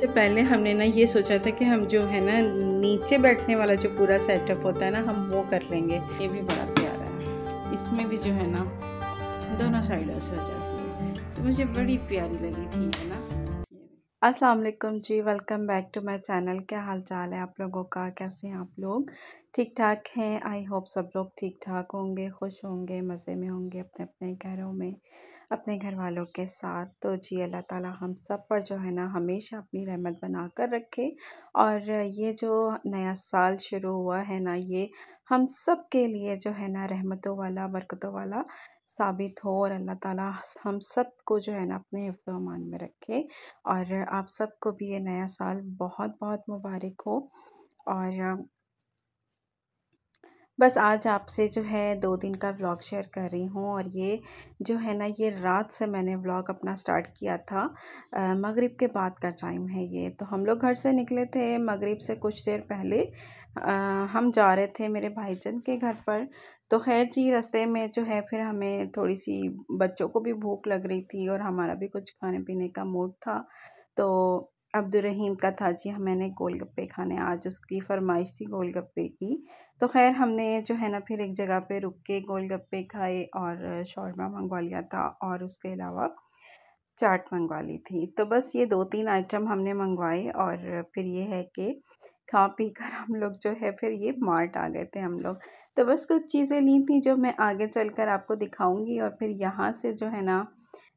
से पहले हमने ना ये सोचा था कि हम जो है ना नीचे बैठने वाला जो पूरा सेटअप होता है ना हम वो कर लेंगे ये भी बड़ा प्यारा है इसमें भी जो है ना दोनों साइडों से हो जाती है तो मुझे बड़ी प्यारी लगी थी है ना अस्सलाम वालेकुम जी welcome back to my channel क्या हाल चाल है आप लोगों का कैसे हैं आप लोग ठीक ठाक हैं आई होप सब लोग ठीक ठाक होंगे खुश होंगे मज़े में होंगे अपने अपने घरों में अपने घर वालों के साथ तो जी अल्लाह ताला हम सब पर जो है ना हमेशा अपनी रहमत बना कर रखे और ये जो नया साल शुरू हुआ है ना ये हम सब के लिए जो है ना रहमतों वाला बरकतों वाला साबित हो और अल्लाह ताला हम सब को जो है ना अपने हिफ्ज़ मान में रखे और आप सबको भी ये नया साल बहुत बहुत मुबारक हो और बस आज आपसे जो है दो दिन का व्लॉग शेयर कर रही हूँ और ये जो है ना ये रात से मैंने व्लॉग अपना स्टार्ट किया था मगरिब के बाद का टाइम है ये तो हम लोग घर से निकले थे मगरिब से कुछ देर पहले आ, हम जा रहे थे मेरे भाईजन के घर पर तो खैर जी रास्ते में जो है फिर हमें थोड़ी सी बच्चों को भी भूख लग रही थी और हमारा भी कुछ खाने पीने का मूड था तो अब्दुलरहीम का था जी हाँ, मैंने गोलगप्पे खाने आज उसकी फरमाइश थी गोलगप्पे की तो खैर हमने जो है ना फिर एक जगह पे रुक के गोलगप्पे खाए और शौरमा मंगवा लिया था और उसके अलावा चाट मंगवा ली थी तो बस ये दो तीन आइटम हमने मंगवाए और फिर ये है कि खा पी कर हम लोग जो है फिर ये मार्ट आ गए थे हम लोग तो बस कुछ चीज़ें ली थी जो मैं आगे चल कर आपको दिखाऊँगी और फिर यहाँ से जो है ना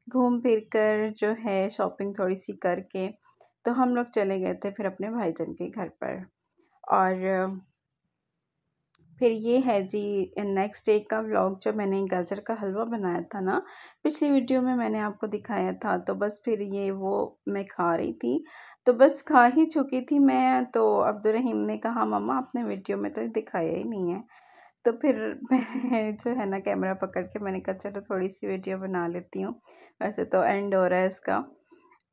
घूम फिर कर जो है शॉपिंग थोड़ी सी करके तो हम लोग चले गए थे फिर अपने भाईजान के घर पर और फिर ये है जी नेक्स्ट डे का व्लॉग जो मैंने गाजर का हलवा बनाया था ना पिछली वीडियो में मैंने आपको दिखाया था तो बस फिर ये वो मैं खा रही थी तो बस खा ही चुकी थी मैं तो अब्दुलरहीम ने कहा मामा आपने वीडियो में तो दिखाया ही नहीं है तो फिर मैंने जो है ना कैमरा पकड़ के मैंने कहा चलो थोड़ी सी वीडियो बना लेती हूँ वैसे तो एंड हो रहा है इसका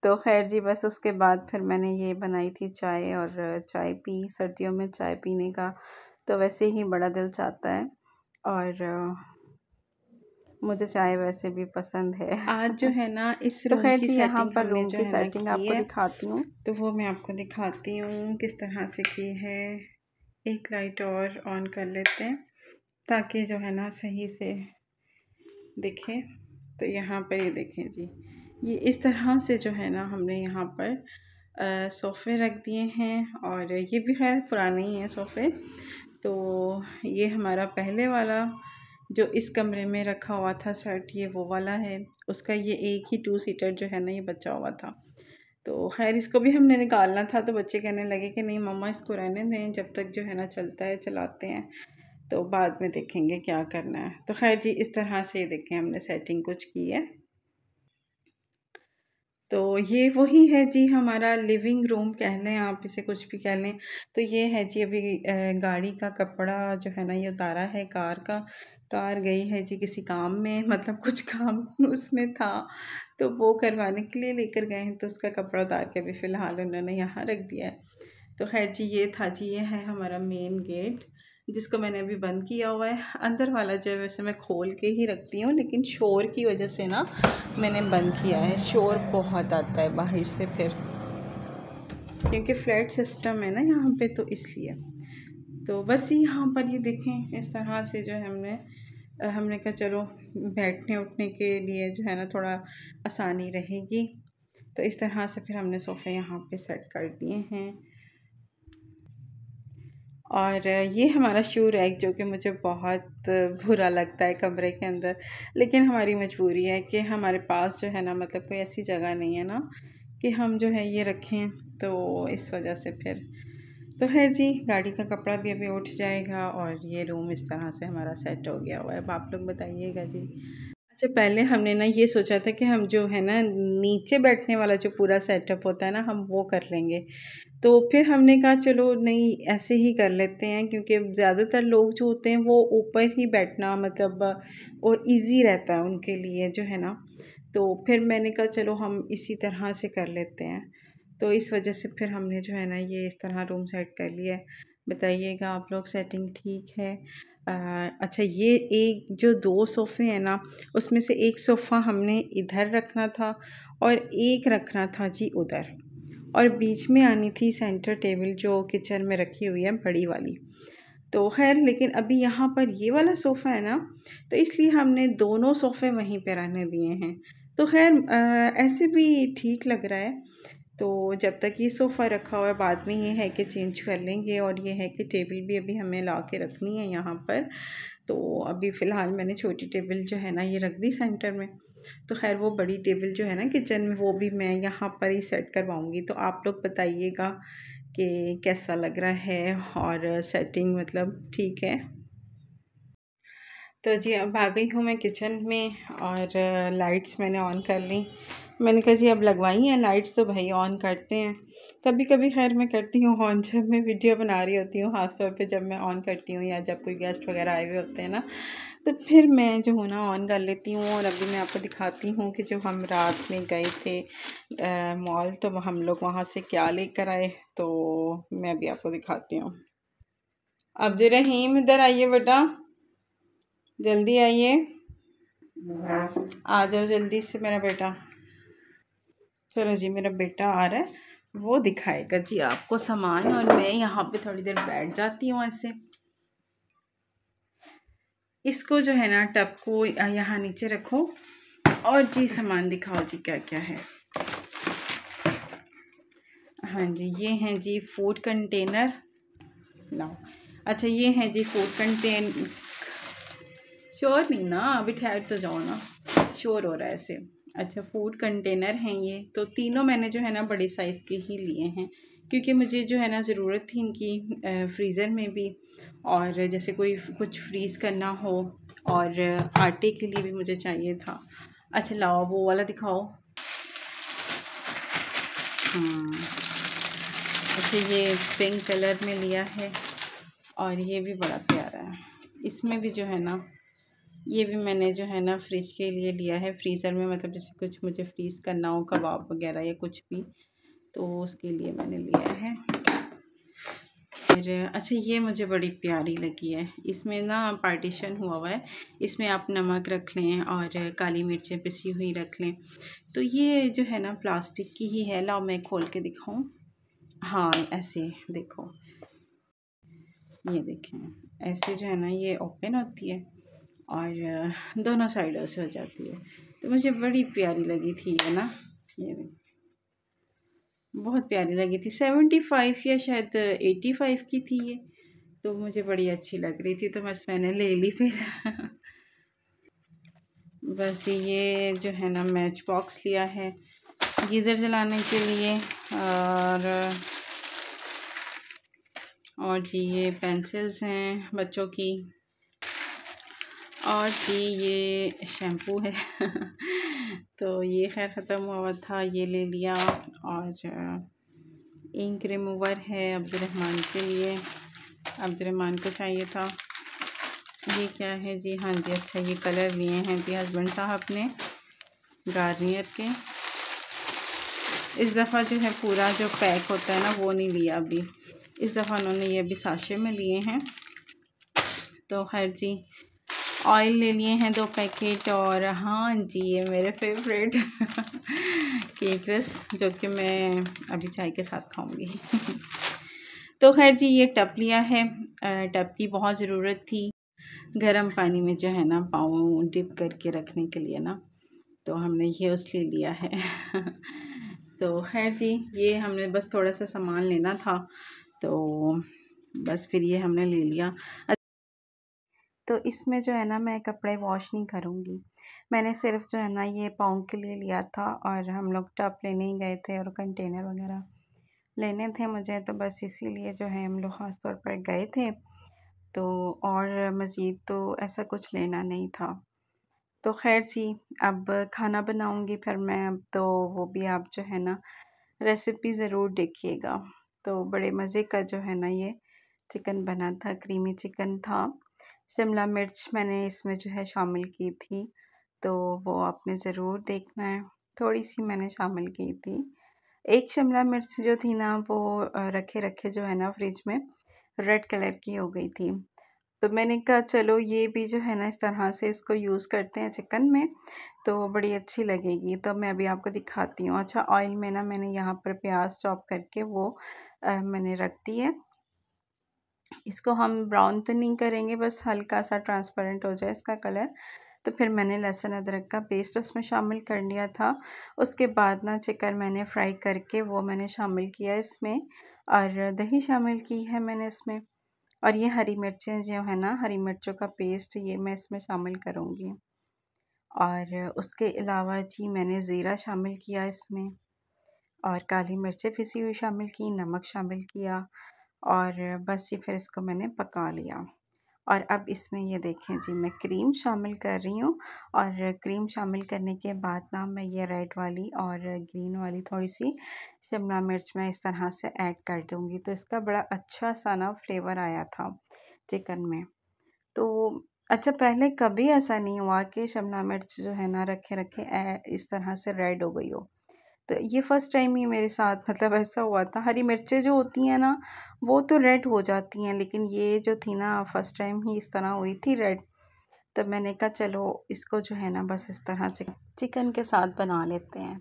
तो खैर जी बस उसके बाद फिर मैंने ये बनाई थी चाय और चाय पी सर्दियों में चाय पीने का तो वैसे ही बड़ा दिल चाहता है और मुझे चाय वैसे भी पसंद है आज जो है ना इस तो खैर जी यहाँ पर रूम की सेटिंग आपको दिखाती हूँ तो वो मैं आपको दिखाती हूँ किस तरह से की है एक लाइट और ऑन कर लेते हैं ताकि जो है ना सही से दिखे तो यहाँ पर ये देखें जी ये इस तरह से जो है ना हमने यहाँ पर सोफ़े रख दिए हैं और ये भी खैर पुराने ही हैं सोफ़े तो ये हमारा पहले वाला जो इस कमरे में रखा हुआ था सेट ये वो वाला है उसका ये एक ही टू सीटर जो है ना ये बचा हुआ था तो खैर इसको भी हमने निकालना था तो बच्चे कहने लगे कि नहीं मम्मा इसको रहने दें जब तक जो है ना चलता है चलाते हैं तो बाद में देखेंगे क्या करना है तो खैर जी इस तरह से ये देखें हमने सेटिंग कुछ की है तो ये वही है जी हमारा लिविंग रूम कह लें आप इसे कुछ भी कह लें तो ये है जी अभी गाड़ी का कपड़ा जो है ना ये उतारा है कार का कार गई है जी किसी काम में मतलब कुछ काम उसमें था तो वो करवाने के लिए लेकर गए हैं तो उसका कपड़ा उतार के अभी फ़िलहाल उन्होंने यहाँ रख दिया है तो खैर जी ये था जी ये है हमारा मेन गेट जिसको मैंने अभी बंद किया हुआ है अंदर वाला जो है वैसे मैं खोल के ही रखती हूँ लेकिन शोर की वजह से ना मैंने बंद किया है शोर बहुत आता है बाहर से फिर क्योंकि फ्लैट सिस्टम है ना यहाँ पे तो इसलिए तो बस यहाँ पर ये देखें इस तरह से जो है हमने हमने कहा चलो बैठने उठने के लिए जो है ना थोड़ा आसानी रहेगी तो इस तरह से फिर हमने सोफ़े यहाँ पे सेट कर दिए हैं और ये हमारा शू रैक जो कि मुझे बहुत बुरा लगता है कमरे के अंदर लेकिन हमारी मजबूरी है कि हमारे पास जो है ना मतलब कोई ऐसी जगह नहीं है ना कि हम जो है ये रखें तो इस वजह से फिर तो खैर जी गाड़ी का कपड़ा भी अभी उठ जाएगा और ये रूम इस तरह से हमारा सेट हो गया हुआ है अब आप लोग बताइएगा जी अच्छा पहले हमने ना ये सोचा था कि हम जो है ना नीचे बैठने वाला जो पूरा सेटअप होता है ना हम वो कर लेंगे तो फिर हमने कहा चलो नहीं ऐसे ही कर लेते हैं क्योंकि ज़्यादातर लोग जो होते हैं वो ऊपर ही बैठना मतलब वो इजी रहता है उनके लिए जो है ना तो फिर मैंने कहा चलो हम इसी तरह से कर लेते हैं तो इस वजह से फिर हमने जो है ना ये इस तरह रूम सेट कर लिया बताइएगा आप लोग सेटिंग ठीक है अच्छा ये एक जो दो सोफ़े हैं ना उसमें से एक सोफ़ा हमने इधर रखना था और एक रखना था जी उधर और बीच में आनी थी सेंटर टेबल जो किचन में रखी हुई है बड़ी वाली तो खैर लेकिन अभी यहाँ पर ये वाला सोफ़ा है ना तो इसलिए हमने दोनों सोफ़े वहीं पर रहने दिए हैं तो खैर ऐसे भी ठीक लग रहा है तो जब तक ये सोफ़ा रखा हुआ है बाद में ये है कि चेंज कर लेंगे और ये है कि टेबल भी अभी हमें ला के रखनी है यहाँ पर तो अभी फ़िलहाल मैंने छोटी टेबल जो है ना ये रख दी सेंटर में तो खैर वो बड़ी टेबल जो है ना किचन में वो भी मैं यहाँ पर ही सेट करवाऊँगी तो आप लोग बताइएगा कि कैसा लग रहा है और सेटिंग मतलब ठीक है तो जी अब आ गई हूँ मैं किचन में और लाइट्स मैंने ऑन कर ली मैंने कहा जी अब लगवाई हैं लाइट्स तो भाई ऑन करते हैं कभी कभी खैर मैं करती हूँ ऑन जब मैं वीडियो बना रही होती हूँ ख़ासतौर पर जब मैं ऑन करती हूँ या जब कोई गेस्ट वगैरह आए हुए होते हैं ना तो फिर मैं जो हूँ ना ऑन कर लेती हूँ और अभी मैं आपको दिखाती हूँ कि जो हम रात में गए थे मॉल तो हम लोग वहाँ से क्या लेकर आए तो मैं अभी आपको दिखाती हूँ अब्दुल रहीम इधर आइए बेटा जल्दी आइए आ जाओ जल्दी से मेरा बेटा चलो जी मेरा बेटा आ रहा है वो दिखाएगा जी आपको सामान और मैं यहाँ पे थोड़ी देर बैठ जाती हूँ ऐसे इसको जो है ना टब को यहाँ नीचे रखो और जी सामान दिखाओ जी क्या क्या है हाँ जी ये हैं जी फूड कंटेनर लाओ अच्छा ये हैं जी फूड कंटेन श्योर नहीं ना अभी ठहर तो जाओ ना श्योर हो रहा है ऐसे अच्छा फूड कंटेनर हैं ये तो तीनों मैंने जो है ना बड़े साइज़ के ही लिए हैं क्योंकि मुझे जो है ना ज़रूरत थी इनकी फ्रीज़र में भी और जैसे कोई कुछ फ्रीज़ करना हो और आटे के लिए भी मुझे चाहिए था अच्छा लाओ वो वाला दिखाओ हाँ अच्छा ये पिंक कलर में लिया है और ये भी बड़ा प्यारा है इसमें भी जो है ना ये भी मैंने जो है ना फ्रिज के लिए लिया है फ्रीज़र में मतलब जैसे कुछ मुझे फ्रीज़ करना हो कबाब वगैरह या कुछ भी तो उसके लिए मैंने लिया है फिर अच्छा ये मुझे बड़ी प्यारी लगी है इसमें ना पार्टीशन हुआ हुआ है इसमें आप नमक रख लें और काली मिर्चें पिसी हुई रख लें तो ये जो है ना प्लास्टिक की ही है लाओ मैं खोल के दिखाऊँ हाँ ऐसे देखो ये देखें ऐसे जो है ना ये ओपन होती है और दोनों साइडों से हो जाती है तो मुझे बड़ी प्यारी लगी थी ये ना ये बहुत प्यारी लगी थी सेवेंटी फाइव या शायद एटी फाइव की थी ये तो मुझे बड़ी अच्छी लग रही थी तो बस मैंने ले ली फिर बस ये जो है ना मैच बॉक्स लिया है गीज़र जलाने के लिए और और जी ये पेंसिल्स हैं बच्चों की और जी ये शैम्पू है तो ये खैर ख़त्म हुआ था ये ले लिया और इंक रिमूवर है अब्दुलरहमान के लिए अब्दुलरहमान को चाहिए था ये क्या है जी हाँ जी अच्छा ये कलर लिए हैं जी हस्बैंड साहब ने गार्नियर के इस दफ़ा जो है पूरा जो पैक होता है ना वो नहीं लिया अभी इस दफ़ा उन्होंने ये अभी साशे में लिए हैं तो खैर जी ऑयल ले लिए हैं दो पैकेट और हाँ जी ये मेरे फेवरेट केक रस जो कि मैं अभी चाय के साथ खाऊंगी तो खैर जी ये टप लिया है टप की बहुत ज़रूरत थी गर्म पानी में जो है ना पाँव डिप करके रखने के लिए ना तो हमने ये उस ले लिया है तो खैर जी ये हमने बस थोड़ा सा सामान लेना था तो बस फिर ये हमने ले लिया तो इसमें जो है ना मैं कपड़े वॉश नहीं करूँगी मैंने सिर्फ जो है ना ये पाँव के लिए लिया था और हम लोग टॉप लेने ही गए थे और कंटेनर वगैरह लेने थे मुझे तो बस इसीलिए जो है हम लोग ख़ास तौर पर गए थे तो और मज़ीद तो ऐसा कुछ लेना नहीं था तो खैर जी अब खाना बनाऊँगी फिर मैं अब तो वो भी आप जो है ना रेसिपी ज़रूर देखिएगा तो बड़े मज़े का जो है ना ये चिकन बना था क्रीमी चिकन था शिमला मिर्च मैंने इसमें जो है शामिल की थी तो वो आपने ज़रूर देखना है थोड़ी सी मैंने शामिल की थी एक शिमला मिर्च जो थी ना वो रखे रखे जो है ना फ्रिज में रेड कलर की हो गई थी तो मैंने कहा चलो ये भी जो है ना इस तरह से इसको यूज़ करते हैं चिकन में तो बड़ी अच्छी लगेगी तो मैं अभी आपको दिखाती हूँ अच्छा ऑयल में ना मैंने यहाँ पर प्याज चॉप करके वो आ, मैंने रख दी है इसको हम ब्राउन तो नहीं करेंगे बस हल्का सा ट्रांसपेरेंट हो जाए इसका कलर तो फिर मैंने लहसुन अदरक का पेस्ट उसमें शामिल कर लिया था उसके बाद ना चिकन मैंने फ्राई करके वो मैंने शामिल किया इसमें और दही शामिल की है मैंने इसमें और ये हरी मिर्चें जो है ना हरी मिर्चों का पेस्ट ये मैं इसमें शामिल करूँगी और उसके अलावा जी मैंने ज़ीरा शामिल किया इसमें और काली मिर्चें पिसी हुई शामिल की नमक शामिल किया और बस ये फिर इसको मैंने पका लिया और अब इसमें ये देखें जी मैं क्रीम शामिल कर रही हूँ और क्रीम शामिल करने के बाद ना मैं ये रेड वाली और ग्रीन वाली थोड़ी सी शिमला मिर्च मैं इस तरह से ऐड कर दूँगी तो इसका बड़ा अच्छा सा ना फ्लेवर आया था चिकन में तो अच्छा पहले कभी ऐसा नहीं हुआ कि शिमला मिर्च जो है ना रखे रखे इस तरह से रेड हो गई हो तो ये फ़र्स्ट टाइम ही मेरे साथ मतलब ऐसा हुआ था हरी मिर्चें जो होती हैं ना वो तो रेड हो जाती हैं लेकिन ये जो थी ना फ़र्स्ट टाइम ही इस तरह हुई थी रेड तो मैंने कहा चलो इसको जो है ना बस इस तरह चिकन के साथ बना लेते हैं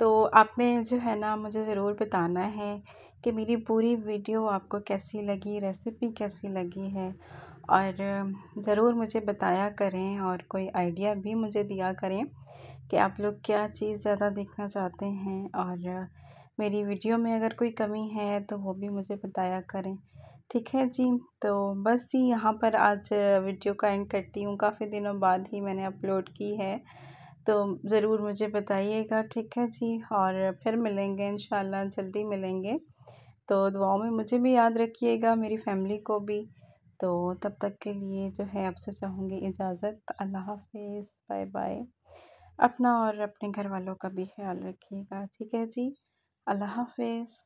तो आपने जो है ना मुझे ज़रूर बताना है कि मेरी पूरी वीडियो आपको कैसी लगी रेसिपी कैसी लगी है और ज़रूर मुझे बताया करें और कोई आइडिया भी मुझे दिया करें कि आप लोग क्या चीज़ ज़्यादा देखना चाहते हैं और मेरी वीडियो में अगर कोई कमी है तो वो भी मुझे बताया करें ठीक है जी तो बस ही यहाँ पर आज वीडियो का एंड करती हूँ काफ़ी दिनों बाद ही मैंने अपलोड की है तो ज़रूर मुझे बताइएगा ठीक है जी और फिर मिलेंगे इन जल्दी मिलेंगे तो दुआओं में मुझे भी याद रखिएगा मेरी फैमिली को भी तो तब तक के लिए जो है आपसे चाहूँगी इजाज़त अल्लाह हाफ बाय बाय अपना और अपने घर वालों का भी ख्याल रखिएगा ठीक है जी अल्लाह हाफ़िज़